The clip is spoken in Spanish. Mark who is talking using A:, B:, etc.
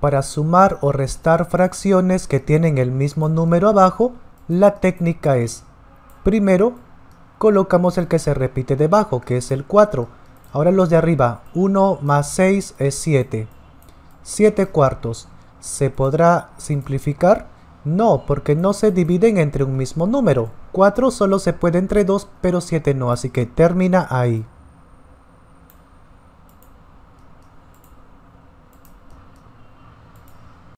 A: para sumar o restar fracciones que tienen el mismo número abajo, la técnica es, primero, colocamos el que se repite debajo, que es el 4. Ahora los de arriba, 1 más 6 es 7. 7 cuartos. ¿Se podrá simplificar? No, porque no se dividen entre un mismo número. 4 solo se puede entre 2, pero 7 no, así que termina ahí.